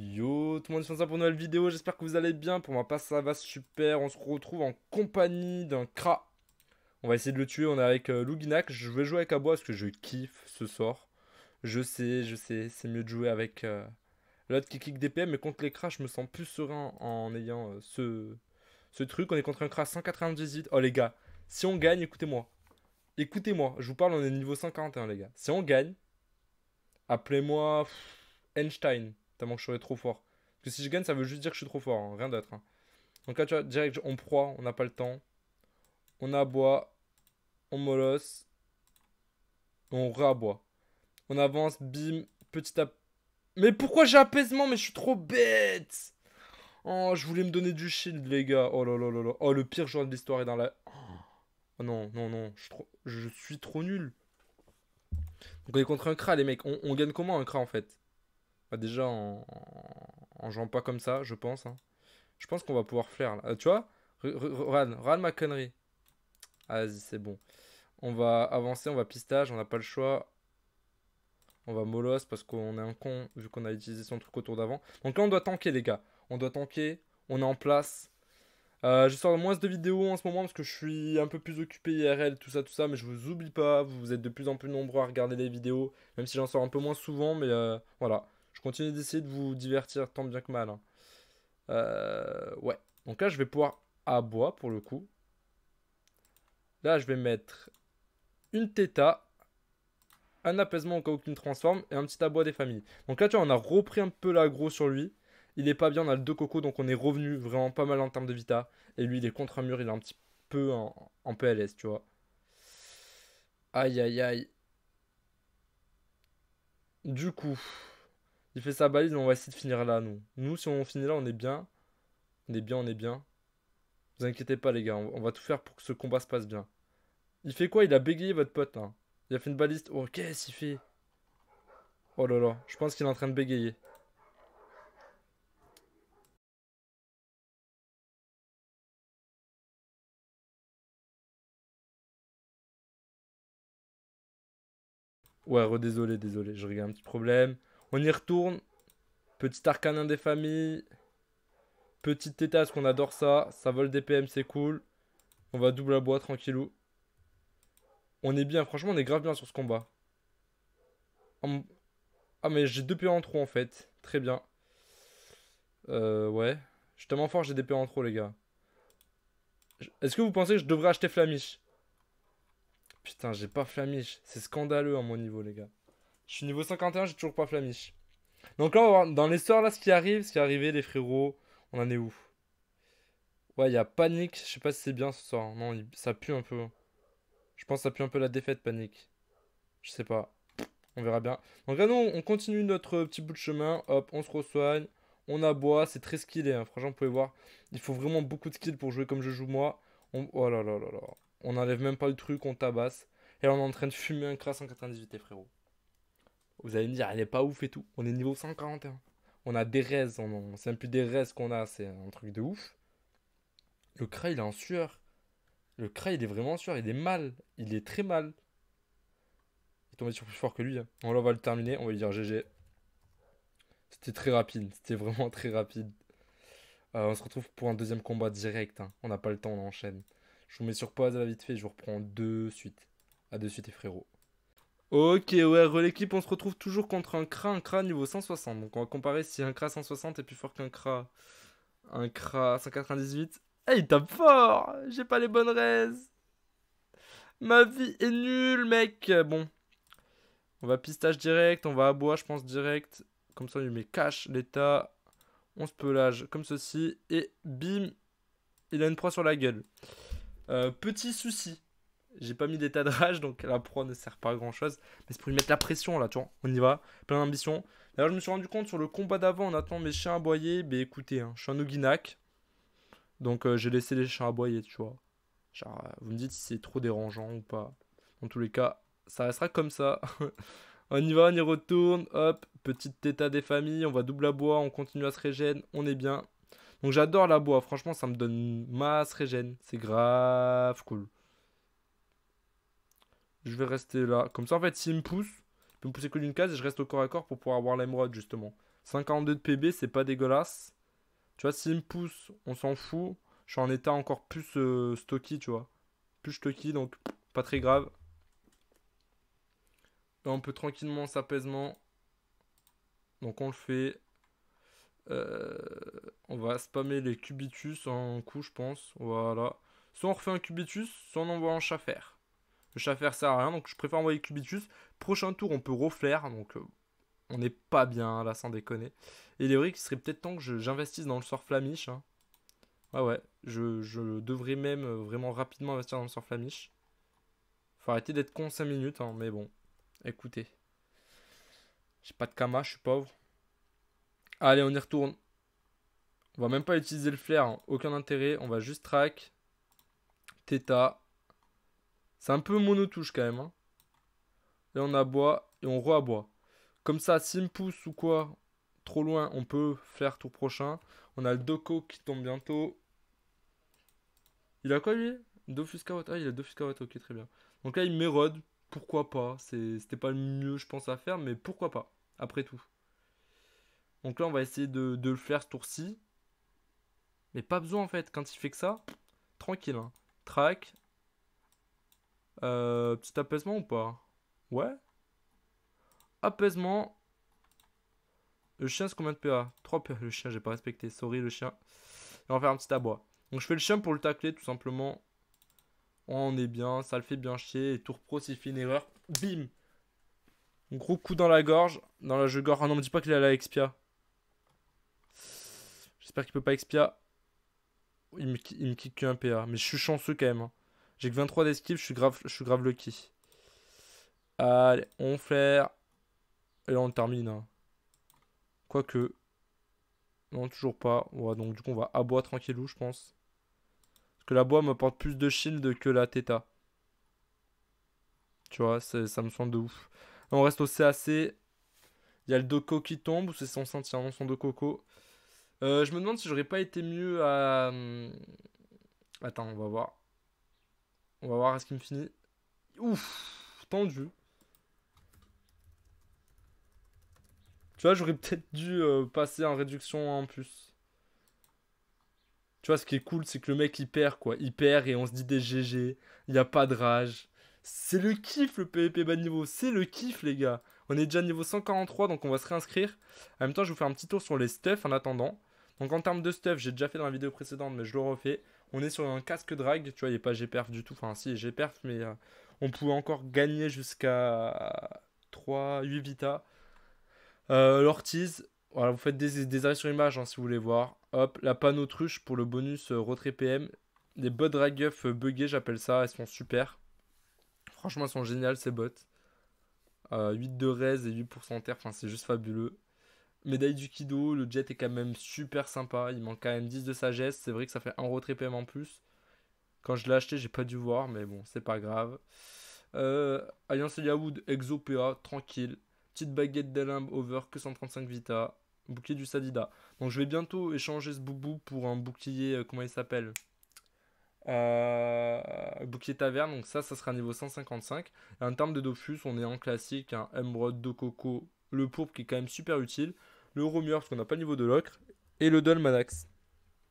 Yo tout le monde, sur ça pour une nouvelle vidéo, j'espère que vous allez bien, pour ma part ça va super, on se retrouve en compagnie d'un Kra. On va essayer de le tuer, on est avec euh, Luginac, je vais jouer avec Abois parce que je kiffe ce sort. Je sais, je sais, c'est mieux de jouer avec euh, l'autre qui kick des mais contre les Kra je me sens plus serein en ayant euh, ce, ce truc. On est contre un Kra 198, oh les gars, si on gagne, écoutez-moi. Écoutez-moi, je vous parle, on est niveau 51 les gars. Si on gagne, appelez-moi Einstein. Tellement que je serais trop fort. Parce que si je gagne, ça veut juste dire que je suis trop fort, hein, rien d'autre. Hein. Donc là, tu vois, direct, on proie, on n'a pas le temps. On aboie, on molosse, on raboie. On avance, bim, petit à... Mais pourquoi j'ai apaisement Mais je suis trop bête Oh, je voulais me donner du shield, les gars. Oh là là là là. Oh, le pire joueur de l'histoire est dans la... Oh non, non, non. Je suis trop, nul. Donc on est contre un cra, les mecs. On, gagne comment un cra, en fait déjà, en, en jouant pas comme ça, je pense. Hein. Je pense qu'on va pouvoir flair. Euh, tu vois Ran, Ran ma ah, connerie. Vas-y, c'est bon. On va avancer, on va pistage, on n'a pas le choix. On va molos parce qu'on est un con vu qu'on a utilisé son truc autour d'avant. Donc là, on doit tanker, les gars. On doit tanker, on est en place. Euh, je sors moins de vidéos en ce moment parce que je suis un peu plus occupé IRL, tout ça, tout ça, mais je vous oublie pas, vous êtes de plus en plus nombreux à regarder les vidéos, même si j'en sors un peu moins souvent, mais euh, voilà. Je continue d'essayer de vous divertir tant bien que mal. Hein. Euh, ouais. Donc là, je vais pouvoir abois pour le coup. Là, je vais mettre une teta, un apaisement au cas où qu'il me transforme et un petit abois des familles. Donc là, tu vois, on a repris un peu l'aggro sur lui. Il est pas bien, on a le 2 coco, donc on est revenu vraiment pas mal en termes de vita. Et lui, il est contre un mur, il est un petit peu en PLS, tu vois. Aïe, aïe, aïe. Du coup, il fait sa balise, on va essayer de finir là, nous. Nous, si on finit là, on est bien. On est bien, on est bien. Vous inquiétez pas, les gars, on, va tout faire pour que ce combat se passe bien. Il fait quoi Il a bégayé votre pote, là. Il a fait une balise. Oh, qu'est-ce qu'il fait Oh là là, je pense qu'il est en train de bégayer. Ouais, redésolé, désolé, je regarde un petit problème. On y retourne. Petit arcanin des familles. Petite tétasse qu'on adore ça. Ça vole des PM, c'est cool. On va double à bois tranquillou. On est bien, franchement on est grave bien sur ce combat. Ah mais j'ai deux PA en trop en fait. Très bien. Euh ouais. Je suis tellement fort, j'ai des PA en trop les gars. Est-ce que vous pensez que je devrais acheter Flamish Putain, j'ai pas Flamish. C'est scandaleux à mon niveau les gars. Je suis niveau 51, j'ai toujours pas Flamiche. Donc là, on va dans les là, ce qui arrive, ce qui est arrivé, les frérots, on en est où Ouais, il y a panique, je sais pas si c'est bien ce soir. Non, ça pue un peu. Hein. Je pense que ça pue un peu la défaite, panique. Je sais pas. On verra bien. Donc là, nous, on continue notre petit bout de chemin. Hop, on se resoigne. On aboie. C'est très skillé. Hein. Franchement, vous pouvez voir. Il faut vraiment beaucoup de skill pour jouer comme je joue moi. Oh là là là là. On enlève même pas le truc, on tabasse. Et on est en train de fumer un crasse en 98, frérots. Vous allez me dire, elle est pas ouf et tout. On est niveau 141. Hein. On a des raises, on, c'est même plus des raises qu'on a, c'est un truc de ouf. Le Kra, il est en sueur. Le Kra, il est vraiment en sueur, il est mal. Il est très mal. Il est tombé sur plus fort que lui. Hein. On, va le terminer, on va lui dire GG. C'était très rapide, c'était vraiment très rapide. Euh, on se retrouve pour un deuxième combat direct. Hein. On n'a pas le temps, on enchaîne. Je vous mets sur pause à la vite fait, je vous reprends deux suite. À de suite, et frérot. Ok, ouais, l'équipe, on se retrouve toujours contre un CRA, un CRA niveau 160. Donc on va comparer si un CRA 160 est plus fort qu'un CRA. Un CRA 198. Eh, hey, il tape fort J'ai pas les bonnes raises Ma vie est nulle, mec Bon. On va pistage direct, on va à bois, je pense, direct. Comme ça, on lui met cash, l'état. On se pelage comme ceci. Et bim, il a une proie sur la gueule. Euh, petit souci. J'ai pas mis d'état de rage, donc la proie ne sert pas à grand chose. Mais c'est pour lui mettre la pression là, tu vois. On y va, plein d'ambition. D'ailleurs, je me suis rendu compte sur le combat d'avant on attend mes chiens à aboyer. Bah écoutez, hein, je suis un Ouginac. Donc euh, j'ai laissé les chiens aboyer, tu vois. Euh, vous me dites si c'est trop dérangeant ou pas. Dans tous les cas, ça restera comme ça. on y va, on y retourne. Hop, petit état des familles. On va double bois on continue à se régène. On est bien. Donc j'adore la bois, franchement ça me donne masse régène, c'est grave cool. Je vais rester là. Comme ça, en fait, s'il me pousse, il peut me pousser que d'une case et je reste au corps à corps pour pouvoir avoir l'émeraude, justement. 52 de PB, c'est pas dégueulasse. Tu vois, s'il me pousse, on s'en fout. Je suis en état encore plus euh, stocky, tu vois. Plus stocky, donc pas très grave. Là, on peut tranquillement s'apaisement. Donc, on le fait. Euh, on va spammer les cubitus en coup, je pense. Voilà. Soit on refait un cubitus, soit on envoie en le chafaire sert à rien, donc je préfère envoyer Cubitus. Prochain tour, on peut Reflair, donc euh, on n'est pas bien là, sans déconner. Et est vrai qu'il serait peut-être temps que j'investisse dans le sort Flamish. Hein. Ah ouais ouais, je, devrais même euh, vraiment rapidement investir dans le sort Flamish. Faut arrêter d'être con 5 minutes, hein, mais bon, écoutez. J'ai pas de Kama, je suis pauvre. Allez, on y retourne. On va même pas utiliser le flair, hein. aucun intérêt. On va juste track. Theta. C'est un peu monotouche quand même. Hein. Et on aboie et on re-aboie. Comme ça, s'il me pousse ou quoi, trop loin, on peut faire tour prochain. On a le doco qui tombe bientôt. Il a quoi lui Deux Ah, il a deux ok, très bien. Donc là, il m'érode. Pourquoi pas C'était pas le mieux, je pense, à faire, mais pourquoi pas Après tout. Donc là, on va essayer de, de le faire ce tour-ci. Mais pas besoin en fait, quand il fait que ça, tranquille. Hein. Track, euh, petit apaisement ou pas Ouais. Apaisement. Le chien, c'est combien de PA 3 PA. Le chien, j'ai pas respecté. Sorry, le chien. on va faire un petit abois. Donc, je fais le chien pour le tacler, tout simplement. Oh, on est bien. Ça le fait bien chier. Et tour pro, s'il fait une erreur, bim Gros coup dans la gorge. Dans la jeu gorge. Ah non, me dis pas qu'il est à la expia. J'espère qu'il peut pas expia. Il me, il me kick PA. Mais je suis chanceux quand même. Hein. J'ai que 23 d'esquive, je suis grave, je suis grave lucky. Allez, on fait Et là, on termine. Hein. Quoique. Non, toujours pas. Ouais, donc du coup, on va aboie tranquillou, je pense. Parce que la bois porte plus de shield que la Theta. Tu vois, ça me semble de ouf. on reste au CAC. Il y a le DoCo qui tombe, ou c'est son sentien, non, son coco. Euh, je me demande si j'aurais pas été mieux à... Hum, Attends, on va voir. On va voir à ce qu'il me finit. Ouf, tendu. Tu vois, j'aurais peut-être dû euh, passer en réduction en plus. Tu vois, ce qui est cool, c'est que le mec, il perd, quoi. Il perd et on se dit des GG. Il n'y a pas de rage. C'est le kiff, le PvP bas niveau. C'est le kiff, les gars. On est déjà niveau 143, donc on va se réinscrire. En même temps, je vais vous faire un petit tour sur les stuffs en attendant. Donc, en termes de stuff, j'ai déjà fait dans la vidéo précédente, mais je le refais on est sur un casque drag, tu vois, il a pas Gperf du tout, enfin si, Gperf, mais euh, on pouvait encore gagner jusqu'à 3, 8 Vita. Euh, L'Ortiz, voilà, vous faites des, des arrêts sur image hein, si vous voulez voir. Hop, la panne autruche pour le bonus euh, retrait PM. Les bots drag-off buggés, j'appelle ça, elles sont super. Franchement, elles sont géniales ces bots. 8 de res et 8% terre, enfin c'est juste fabuleux. Médaille du Kido, le jet est quand même super sympa. Il manque quand même 10 de sagesse. C'est vrai que ça fait un retrait PM en plus. Quand je l'ai acheté, j'ai pas dû voir, mais bon, c'est pas grave. Euh, Alliance Yahoo, Exopa tranquille. Petite baguette d'Elimb Over, que 135 Vita. Bouclier du Sadida. Donc je vais bientôt échanger ce boubou pour un bouclier, euh, comment il s'appelle euh, Bouclier Taverne. Donc ça, ça sera niveau 155. Et en termes de Dofus, on est en classique, un de Coco le pourpre qui est quand même super utile, le romur parce qu'on n'a pas niveau de l'ocre, et le dolmanax.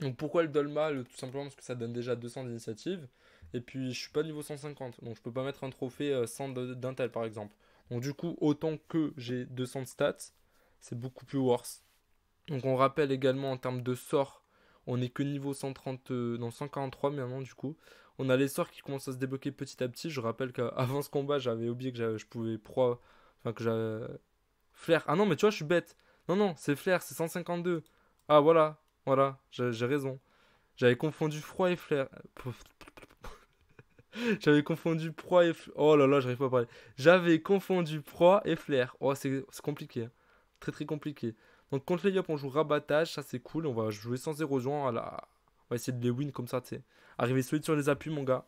Donc pourquoi le dolma Tout simplement parce que ça donne déjà 200 d'initiative, et puis je suis pas niveau 150, donc je peux pas mettre un trophée sans euh, d'intel par exemple. Donc du coup, autant que j'ai 200 de stats, c'est beaucoup plus worse. Donc on rappelle également en termes de sorts, on n'est que niveau 130, euh, non 143 maintenant du coup. On a les sorts qui commencent à se débloquer petit à petit. Je rappelle qu'avant ce combat, j'avais oublié que je pouvais proie enfin que Flair. Ah non, mais tu vois, je suis bête. Non, non, c'est Flair, c'est 152. Ah voilà, voilà, j'ai raison. J'avais confondu froid et Flair. J'avais confondu proie et flair. Oh là là, j'arrive pas à parler. J'avais confondu proie et flair. Oh, c'est compliqué. Hein. Très très compliqué. Donc contre les Yop, on joue rabattage. Ça, c'est cool. On va jouer sans érosion. À On va essayer de les win comme ça, tu sais. Arriver solide sur les appuis, mon gars.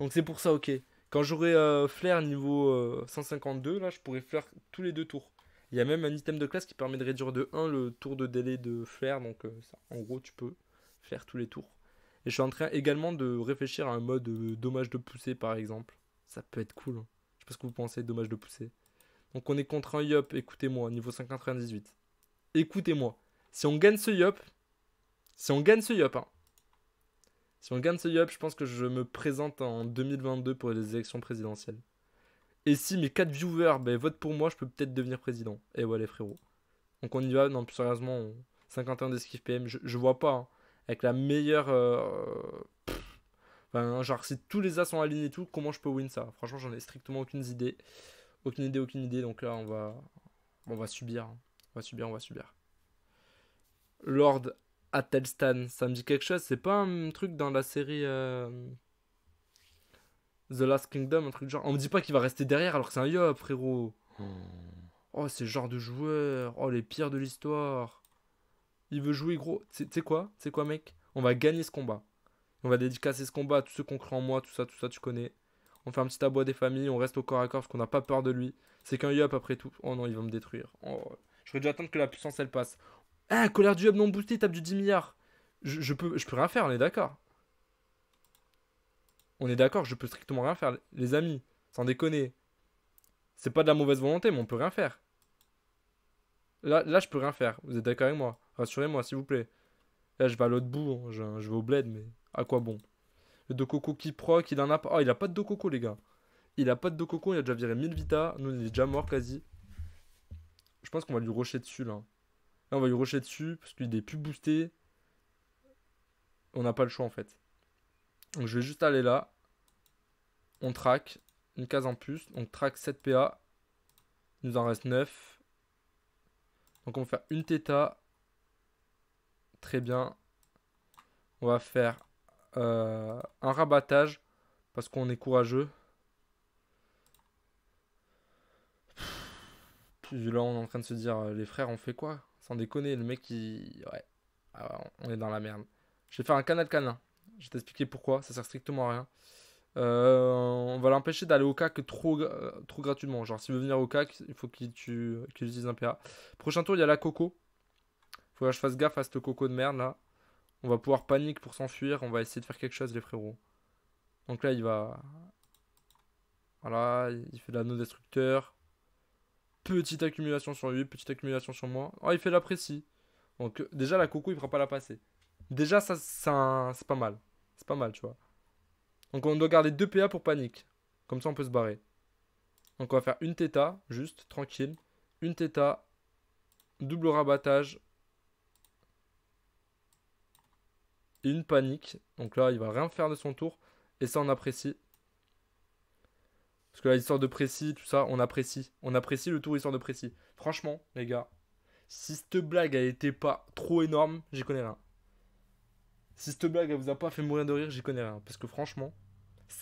Donc c'est pour ça, ok. Quand j'aurai euh, flair niveau 152, euh, là, je pourrais faire tous les deux tours. Il y a même un item de classe qui permet de réduire de 1 le tour de délai de flair. Donc, euh, en gros, tu peux faire tous les tours. Et je suis en train également de réfléchir à un mode euh, dommage de poussée, par exemple. Ça peut être cool. Hein. Je sais pas ce que vous pensez, dommage de poussée. Donc, on est contre un Yop, écoutez-moi, niveau 598. Écoutez-moi. Si on gagne ce Yop, si on gagne ce Yop, hein. si on gagne ce Yop, je pense que je me présente en 2022 pour les élections présidentielles. Et si mes 4 viewers ben, votent pour moi, je peux peut-être devenir président. Et ouais, les frérots. Donc on y va, non, plus sérieusement, 51 d'esquive PM, je, vois pas. Hein. Avec la meilleure. Euh, hein, genre, si tous les as sont alignés et tout, comment je peux win ça Franchement, j'en ai strictement aucune idée. Aucune idée, aucune idée. Donc là, on va, on va subir. Hein. On va subir, on va subir. Lord Atelstan, ça me dit quelque chose. C'est pas un truc dans la série. Euh, The Last Kingdom, un truc genre. On me dit pas qu'il va rester derrière alors que c'est un yop, frérot. Hmm. Oh, c'est genre de joueur. Oh, les pires de l'histoire. Il veut jouer gros. Tu sais quoi Tu sais quoi, mec On va gagner ce combat. On va dédicacer ce combat à tous ceux qu'on croit en moi, tout ça, tout ça, tu connais. On fait un petit abois des familles, on reste au corps à corps parce qu'on n'a pas peur de lui. C'est qu'un yop après tout. Oh non, il va me détruire. Oh. J'aurais dû attendre que la puissance elle passe. Ah, colère du Yop non boosté, tape du 10 milliards. Je, peux, je peux rien faire, on est d'accord on est d'accord, je peux strictement rien faire. Les amis, sans déconner. C'est pas de la mauvaise volonté, mais on peut rien faire. Là, là je peux rien faire. Vous êtes d'accord avec moi Rassurez-moi, s'il vous plaît. Là, je vais à l'autre bout. Hein. Je, vais au bled, mais à quoi bon Le Dococo qui proc, il en a pas. Oh, il a pas de Dococo, les gars. Il a pas de Coco. il a déjà viré 1000 Vita. Nous, il est déjà mort quasi. Je pense qu'on va lui rocher dessus, là. Là, on va lui rocher dessus parce qu'il est plus boosté. On n'a pas le choix, en fait. Donc je vais juste aller là. On traque une case en plus. Donc track 7 PA. Il nous en reste 9. Donc on va faire une Theta, Très bien. On va faire euh, un rabattage. Parce qu'on est courageux. Puis là, on est en train de se dire, euh, les frères, on fait quoi Sans déconner, le mec, il... Ouais, ah, on est dans la merde. Je vais faire un canal canin. Je vais t'expliquer pourquoi, ça sert strictement à rien. Euh, on va l'empêcher d'aller au CAC trop, euh, trop gratuitement. Genre, s'il veut venir au CAC, il faut qu'il utilise un PA. Prochain tour, il y a la Coco. Faut que je fasse gaffe à cette Coco de merde là. On va pouvoir paniquer pour s'enfuir. On va essayer de faire quelque chose, les frérots. Donc là, il va. Voilà, il fait l'anneau destructeur. Petite accumulation sur lui, petite accumulation sur moi. Oh, il fait la précis. Donc, déjà, la Coco, il ne fera pas la passer. Déjà, ça c'est pas mal. C'est pas mal, tu vois. Donc on doit garder 2 PA pour panique. Comme ça, on peut se barrer. Donc on va faire une Theta, juste, tranquille. Une Theta, double rabattage. Et une panique. Donc là, il va rien faire de son tour. Et ça, on apprécie. Parce que là, sort de précis, tout ça, on apprécie. On apprécie le tour histoire de précis. Franchement, les gars, si cette blague, n'était pas trop énorme, j'y connais rien. Si cette blague, elle vous a pas fait mourir de rire, j'y connais rien. Parce que franchement,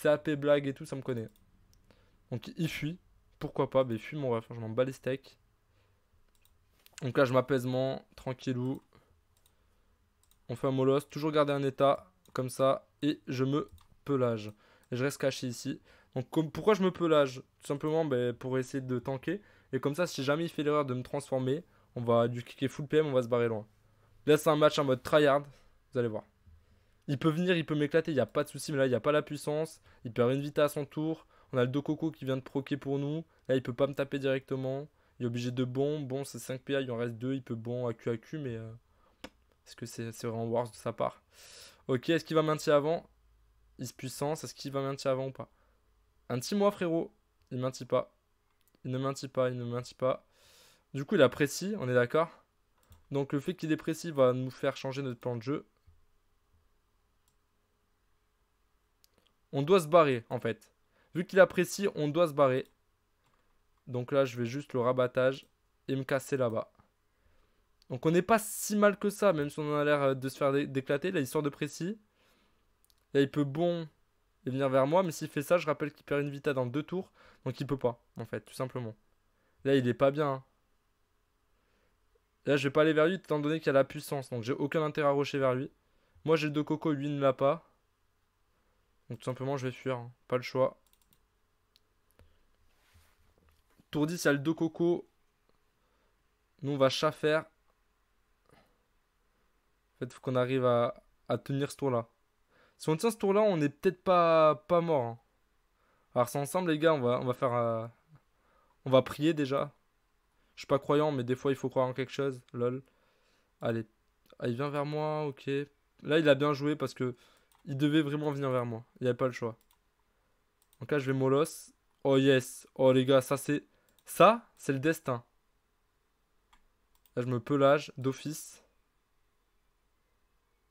CAP blague et tout, ça me connaît. Donc il fuit. Pourquoi pas ben, Il fuit mon ref, je m'en bats les steaks. Donc là, je m'apaisement, tranquillou. On fait un molos. toujours garder un état comme ça. Et je me pelage. Et je reste caché ici. Donc pourquoi je me pelage Tout simplement ben, pour essayer de tanker. Et comme ça, si jamais il fait l'erreur de me transformer, on va du kicker full PM, on va se barrer loin. Là, c'est un match en mode tryhard. Vous allez voir. Il peut venir, il peut m'éclater, il n'y a pas de souci, mais là, il n'y a pas la puissance. Il perd une vita à son tour. On a le Dococo qui vient de proquer pour nous. Là, il peut pas me taper directement. Il est obligé de bon. Bon, c'est 5 PA, il en reste 2. Il peut bon à QAQ, mais euh, est-ce que c'est vraiment worse de sa part Ok, est-ce qu'il va maintenir avant Il se puissance, est-ce qu'il va maintenir avant ou pas Un petit mois, frérot. Il maintient pas. Il ne maintient pas, il ne maintient pas. Du coup, il apprécie, on est d'accord. Donc le fait qu'il est va nous faire changer notre plan de jeu. On doit se barrer, en fait. Vu qu'il apprécie, on doit se barrer. Donc là, je vais juste le rabattage et me casser là-bas. Donc on n'est pas si mal que ça, même si on a l'air euh, de se faire déclater. Là, histoire de précis. Là, il peut bon et venir vers moi, mais s'il fait ça, je rappelle qu'il perd une vita dans deux tours. Donc il peut pas, en fait, tout simplement. Là, il est pas bien. Hein. Là, je vais pas aller vers lui, étant donné qu'il a la puissance. Donc j'ai aucun intérêt à rocher vers lui. Moi, j'ai deux cocos, lui il ne l'a pas. Donc tout simplement, je vais fuir. Hein. Pas le choix. Tour 10, il le 2 coco. Nous, on va chat En fait, faut qu'on arrive à, tenir ce tour-là. Si on tient ce tour-là, on n'est peut-être pas, pas mort. Hein. Alors, c'est ensemble, les gars. On va, on va faire... Euh, on va prier, déjà. Je suis pas croyant, mais des fois, il faut croire en quelque chose. Lol. Allez. Ah, il vient vers moi. Ok. Là, il a bien joué parce que... Il devait vraiment venir vers moi. Il n'y avait pas le choix. En cas, je vais Molos. Oh yes. Oh les gars, ça c'est... Ça, c'est le destin. Là, je me pelage d'office.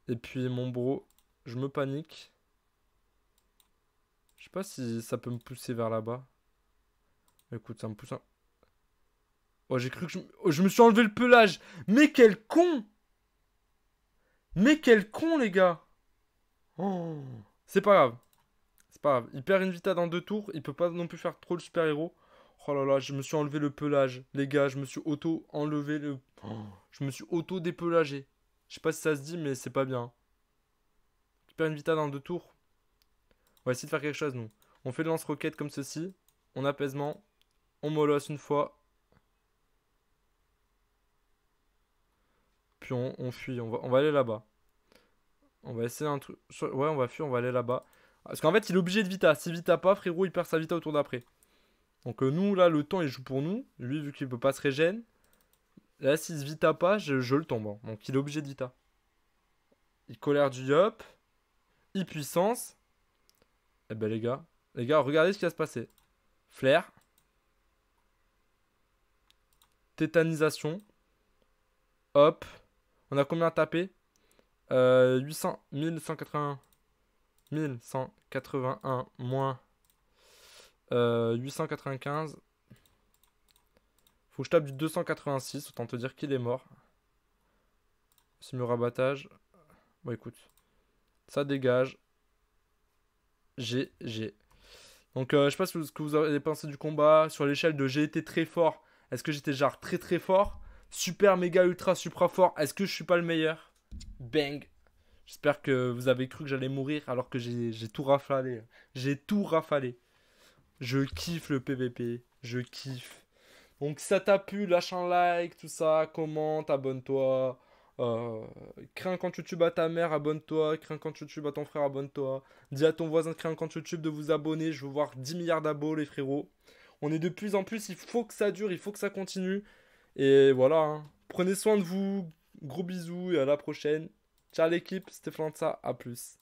Et puis mon bro, je me panique. Je sais pas si ça peut me pousser vers là-bas. Écoute, ça me pousse un... Oh, j'ai cru que je... Oh, je me suis enlevé le pelage. Mais quel con Mais quel con, les gars c'est pas grave. C'est pas grave. Il perd une vita dans deux tours. Il peut pas non plus faire trop le super-héros. Oh là là, je me suis enlevé le pelage. Les gars, je me suis auto-enlevé le... je me suis auto-dépelagé. Je sais pas si ça se dit, mais c'est pas bien. Il perd une vita dans deux tours. On va essayer de faire quelque chose, nous. On fait le lance-roquette comme ceci. On apaisement. On molosse une fois. Puis on, on fuit. On va, on va aller là-bas. On va essayer un truc. Ouais, on va fuir, on va aller là-bas. Parce qu'en fait, il est obligé de Vita. Si Vita pas, frérot, il perd sa Vita au tour d'après. Donc euh, nous, là, le temps, il joue pour nous. Lui, vu qu'il peut pas se régène. Là, s'il se Vita pas, je, le tombe. Hein. Donc il est obligé de Vita. Il colère du yop. il puissance Eh ben les gars. Les gars, regardez ce qui va se passer. Flair. Tétanisation. Hop. On a combien à taper 800, euh, 1181, moins 895. Euh, Faut que je tape du 286, autant te dire qu'il est mort. C'est mieux rabattage. Bon, écoute, ça dégage. GG. Donc, euh, je sais pas ce que vous avez pensé du combat. Sur l'échelle de j'ai été très fort, est-ce que j'étais genre très très fort Super méga ultra supra fort, est-ce que je suis pas le meilleur Bang. J'espère que vous avez cru que j'allais mourir alors que j'ai tout rafalé. J'ai tout rafalé. Je kiffe le PVP. Je kiffe. Donc ça t'a plu, lâche un like, tout ça, commente, abonne-toi. Euh, crains quand YouTube à ta mère, abonne-toi. Crains quand YouTube à ton frère, abonne-toi. Dis à ton voisin de crains quand YouTube de vous abonner. Je veux voir 10 milliards d'abos, les frérots. On est de plus en plus, il faut que ça dure, il faut que ça continue. Et voilà, hein. prenez soin de vous, Gros bisous et à la prochaine. Ciao l'équipe, c'était ça à plus.